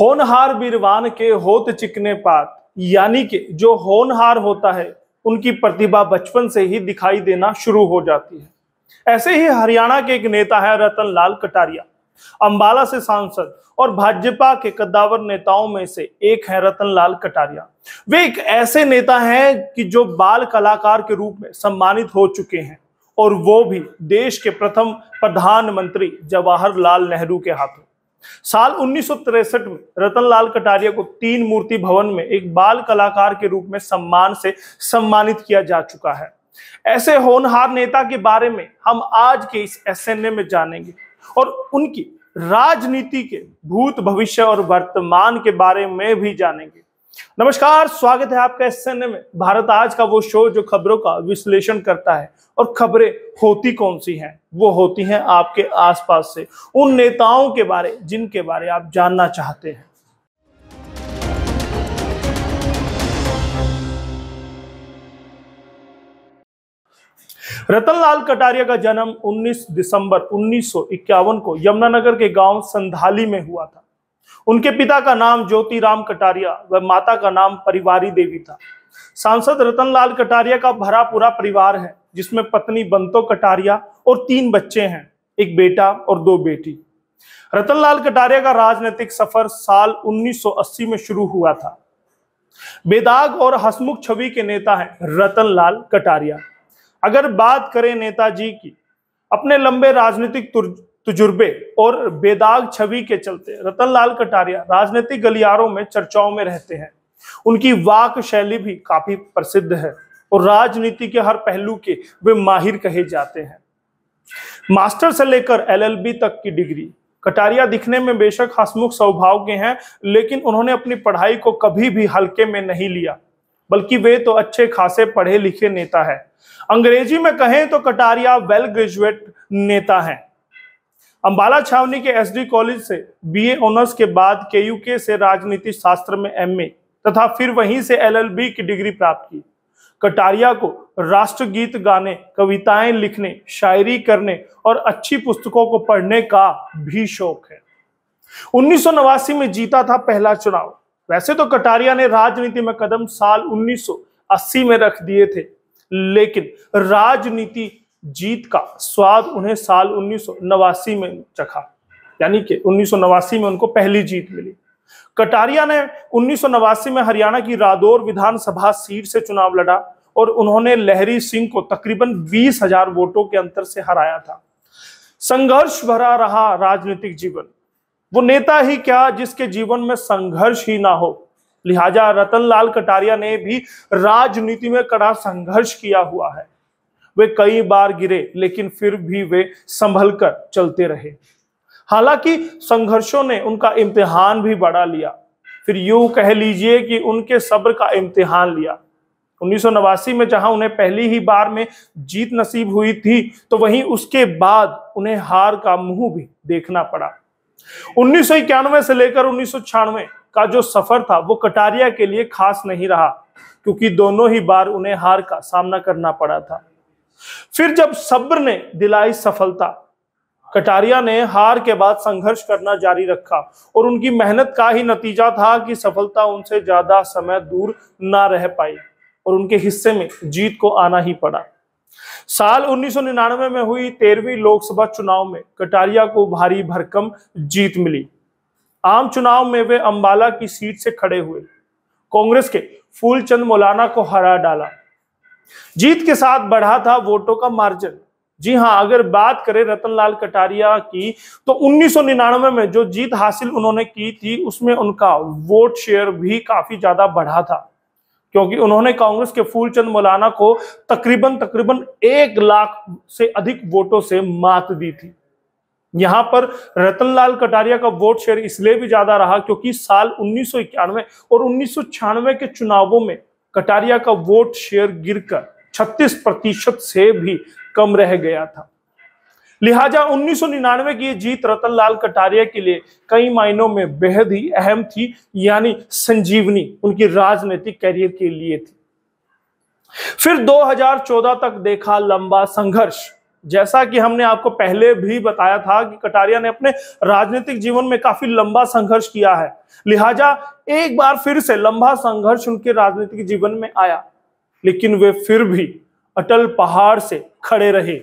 होनहार बीरवान के होत चिकने पात यानी कि जो होनहार होता है उनकी प्रतिभा बचपन से ही दिखाई देना शुरू हो जाती है ऐसे ही हरियाणा के एक नेता है रतन लाल कटारिया अंबाला से सांसद और भाजपा के कद्दावर नेताओं में से एक है रतन लाल कटारिया वे एक ऐसे नेता हैं कि जो बाल कलाकार के रूप में सम्मानित हो चुके हैं और वो भी देश के प्रथम प्रधानमंत्री जवाहरलाल नेहरू के हाथों साल उन्नीस में रतनलाल कटारिया को तीन मूर्ति भवन में एक बाल कलाकार के रूप में सम्मान से सम्मानित किया जा चुका है ऐसे होनहार नेता के बारे में हम आज के इस एस में जानेंगे और उनकी राजनीति के भूत भविष्य और वर्तमान के बारे में भी जानेंगे नमस्कार स्वागत है आपका इस में भारत आज का वो शो जो खबरों का विश्लेषण करता है और खबरें होती कौन सी हैं वो होती हैं आपके आसपास से उन नेताओं के बारे जिनके बारे आप जानना चाहते हैं रतनलाल कटारिया का जन्म 19 दिसंबर 1951 को यमुनानगर के गांव संधाली में हुआ था उनके पिता का नाम ज्योति राम कटारिया व माता का नाम परिवारी देवी था सांसद रतनलाल कटारिया का भरा पूरा परिवार है जिसमें पत्नी बंतो कटारिया और तीन बच्चे हैं एक बेटा और दो बेटी रतनलाल कटारिया का राजनीतिक सफर साल 1980 में शुरू हुआ था बेदाग और हसमुख छवि के नेता हैं रतनलाल कटारिया अगर बात करें नेताजी की अपने लंबे राजनीतिक तजुर्बे और बेदाग छवि के चलते रतनलाल कटारिया राजनीतिक गलियारों में चर्चाओं में रहते हैं उनकी वाक शैली भी काफी प्रसिद्ध है और राजनीति के हर पहलू के वे माहिर कहे जाते हैं मास्टर से लेकर एलएलबी तक की डिग्री कटारिया दिखने में बेशक हसमुख स्वभाव के हैं लेकिन उन्होंने अपनी पढ़ाई को कभी भी हल्के में नहीं लिया बल्कि वे तो अच्छे खासे पढ़े लिखे नेता है अंग्रेजी में कहें तो कटारिया वेल ग्रेजुएट नेता हैं अम्बाला छावनी के एसडी कॉलेज से बीए ऑनर्स के बाद केयूके से राजनीति शास्त्र में एमए तथा फिर वहीं से एलएलबी की डिग्री प्राप्त की कटारिया को राष्ट्रगीत गाने कविताएं लिखने शायरी करने और अच्छी पुस्तकों को पढ़ने का भी शौक है उन्नीस में जीता था पहला चुनाव वैसे तो कटारिया ने राजनीति में कदम साल 1980 में रख दिए थे लेकिन राजनीति जीत का स्वाद उन्हें साल उन्नीस में चखा यानी कि उन्नीस में उनको पहली जीत मिली कटारिया ने उन्नीस में हरियाणा की रादौर विधानसभा सीट से चुनाव लड़ा और उन्होंने लहरी सिंह को तकरीबन बीस हजार वोटों के अंतर से हराया था संघर्ष भरा रहा राजनीतिक जीवन वो नेता ही क्या जिसके जीवन में संघर्ष ही ना हो लिहाजा रतनलाल कटारिया ने भी राजनीति में कड़ा संघर्ष किया हुआ है वे कई बार गिरे लेकिन फिर भी वे संभल कर चलते रहे हालांकि संघर्षों ने उनका इम्तिहान भी बढ़ा लिया फिर यूं कह लीजिए कि उनके सब्र का इम्तिहान लिया उन्नीस में जहां उन्हें पहली ही बार में जीत नसीब हुई थी तो वहीं उसके बाद उन्हें हार का मुंह भी देखना पड़ा उन्नीस से लेकर उन्नीस का जो सफर था वो कटारिया के लिए खास नहीं रहा क्योंकि दोनों ही बार उन्हें हार का सामना करना पड़ा था फिर जब सब्र ने दिलाई सफलता कटारिया ने हार के बाद संघर्ष करना जारी रखा और उनकी मेहनत का ही नतीजा था कि सफलता उनसे ज्यादा समय दूर ना रह पाई और उनके हिस्से में जीत को आना ही पड़ा साल 1999 में हुई तेरहवीं लोकसभा चुनाव में कटारिया को भारी भरकम जीत मिली आम चुनाव में वे अंबाला की सीट से खड़े हुए कांग्रेस के फूलचंद मौलाना को हरा डाला जीत के साथ बढ़ा था वोटों का मार्जिन जी हाँ अगर बात करें रतनलाल कटारिया की तो 1999 में जो जीत हासिल उन्होंने की थी उसमें उनका वोट शेयर भी काफी ज्यादा बढ़ा था क्योंकि उन्होंने कांग्रेस के फूलचंद मौलाना को तकरीबन तकरीबन एक लाख से अधिक वोटों से मात दी थी यहां पर रतनलाल कटारिया का वोट शेयर इसलिए भी ज्यादा रहा क्योंकि साल उन्नीस और उन्नीस के चुनावों में कटारिया का वोट शेयर गिरकर 36 प्रतिशत से भी कम रह गया था लिहाजा 1999 की जीत रतन लाल कटारिया के लिए कई मायनों में बेहद ही अहम थी यानी संजीवनी उनकी राजनीतिक करियर के लिए थी फिर 2014 तक देखा लंबा संघर्ष जैसा कि हमने आपको पहले भी बताया था कि कटारिया ने अपने राजनीतिक जीवन में काफी लंबा संघर्ष किया है लिहाजा एक बार फिर से लंबा संघर्ष उनके राजनीतिक जीवन में आया लेकिन वे फिर भी अटल पहाड़ से खड़े रहे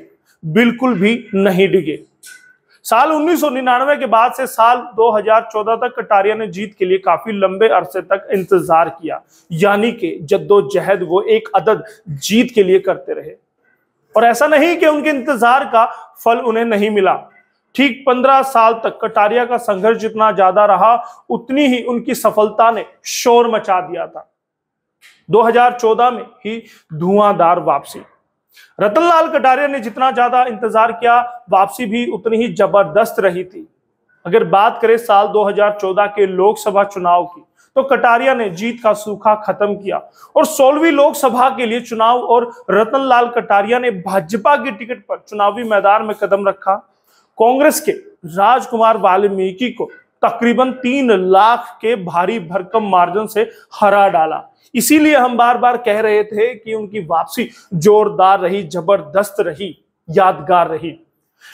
बिल्कुल भी नहीं डिगे साल 1999 के बाद से साल 2014 तक कटारिया ने जीत के लिए काफी लंबे अरसे तक इंतजार किया यानी कि जद्दोजहद वो एक अदद जीत के लिए करते रहे और ऐसा नहीं कि उनके इंतजार का फल उन्हें नहीं मिला ठीक पंद्रह साल तक कटारिया का संघर्ष जितना ज्यादा रहा उतनी ही उनकी सफलता ने शोर मचा दिया था 2014 में ही धुआंधार वापसी रतनलाल कटारिया ने जितना ज्यादा इंतजार किया वापसी भी उतनी ही जबरदस्त रही थी अगर बात करें साल 2014 के लोकसभा चुनाव की तो कटारिया ने जीत का सूखा खत्म किया और सोलहवीं लोकसभा के लिए चुनाव और रतनलाल कटारिया ने भाजपा की टिकट पर चुनावी मैदान में कदम रखा कांग्रेस के राजकुमार वाल्मीकि को तकरीबन तीन लाख के भारी भरकम मार्जन से हरा डाला इसीलिए हम बार बार कह रहे थे कि उनकी वापसी जोरदार रही जबरदस्त रही यादगार रही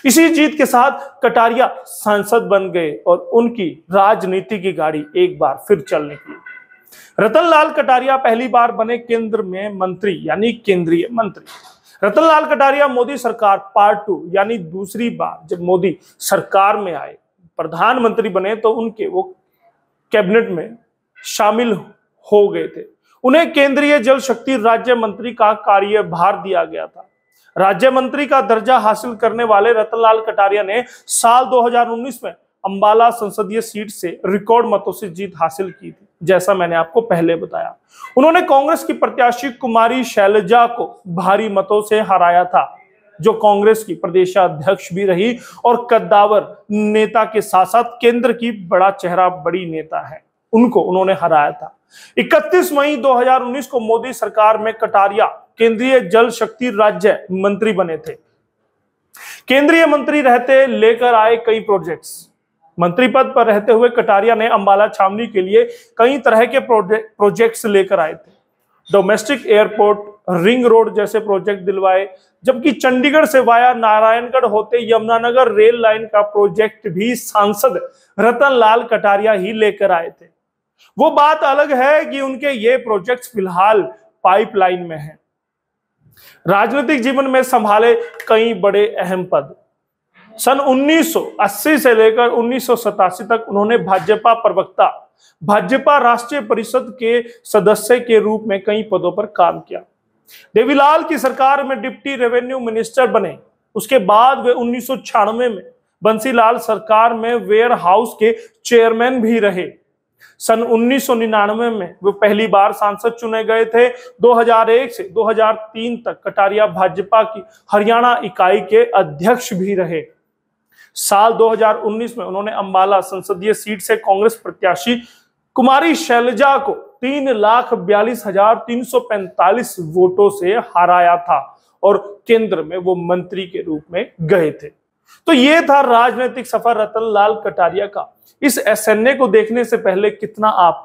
इसी जीत के साथ कटारिया सांसद बन गए और उनकी राजनीति की गाड़ी एक बार फिर चलने की रतनलाल कटारिया पहली बार बने केंद्र में मंत्री यानी केंद्रीय मंत्री रतनलाल कटारिया मोदी सरकार पार्ट टू यानी दूसरी बार जब मोदी सरकार में आए प्रधानमंत्री बने तो उनके वो कैबिनेट में शामिल हो गए थे उन्हें केंद्रीय जल शक्ति राज्य मंत्री का कार्यभार दिया गया था राज्य मंत्री का दर्जा हासिल करने वाले रतनलाल कटारिया ने साल 2019 में अंबाला संसदीय सीट से रिकॉर्ड मतों से जीत हासिल की थी जैसा मैंने आपको पहले बताया उन्होंने कांग्रेस की प्रत्याशी कुमारी शैलजा को भारी मतों से हराया था जो कांग्रेस की प्रदेशाध्यक्ष भी रही और कद्दावर नेता के साथ साथ केंद्र की बड़ा चेहरा बड़ी नेता है उनको उन्होंने हराया था 31 मई 2019 को मोदी सरकार में कटारिया केंद्रीय जल शक्ति राज्य मंत्री बने थे केंद्रीय मंत्री रहते लेकर आए कई प्रोजेक्ट्स मंत्री पद पर रहते हुए कटारिया ने अंबाला छावनी के लिए कई तरह के प्रोजेक्ट्स लेकर आए थे डोमेस्टिक एयरपोर्ट रिंग रोड जैसे प्रोजेक्ट दिलवाए जबकि चंडीगढ़ से वाया नारायणगढ़ होते यमुनानगर रेल लाइन का प्रोजेक्ट भी सांसद रतन लाल कटारिया ही लेकर आए थे वो बात अलग है कि उनके ये प्रोजेक्ट्स फिलहाल पाइपलाइन में हैं राजनीतिक जीवन में संभाले कई बड़े अहम पद सन 1980 से लेकर उन्नीस तक उन्होंने भाजपा प्रवक्ता भाजपा राष्ट्रीय परिषद के सदस्य के रूप में कई पदों पर काम किया देवीलाल की सरकार में डिप्टी रेवेन्यू मिनिस्टर बने उसके बाद वे उन्नीस में बंसीलाल सरकार में वेयर हाउस के चेयरमैन भी रहे सन 1999 में वे पहली बार सांसद चुने गए थे 2001 से 2003 तक कटारिया भाजपा की हरियाणा इकाई के अध्यक्ष भी रहे साल 2019 में उन्होंने अंबाला संसदीय सीट से कांग्रेस प्रत्याशी कुमारी शैलजा को तीन लाख बयालीस हजार तीन सौ पैंतालीस वोटों से हराया था और केंद्र में वो मंत्री के रूप में गए थे तो ये था राजनीतिक सफर रतन लाल कटारिया का इस एस को देखने से पहले कितना आप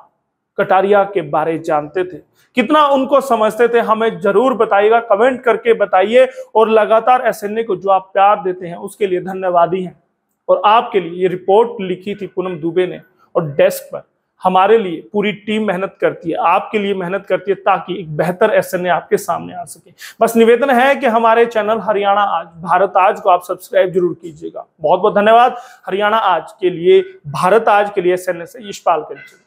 कटारिया के बारे जानते थे कितना उनको समझते थे हमें जरूर बताइएगा कमेंट करके बताइए और लगातार एस को जो आप प्यार देते हैं उसके लिए धन्यवादी हैं और आपके लिए ये रिपोर्ट लिखी थी पूनम दुबे ने और डेस्क पर हमारे लिए पूरी टीम मेहनत करती है आपके लिए मेहनत करती है ताकि एक बेहतर एस आपके सामने आ सके बस निवेदन है कि हमारे चैनल हरियाणा आज भारत आज को आप सब्सक्राइब जरूर कीजिएगा बहुत बहुत धन्यवाद हरियाणा आज के लिए भारत आज के लिए एस एन यशपाल कर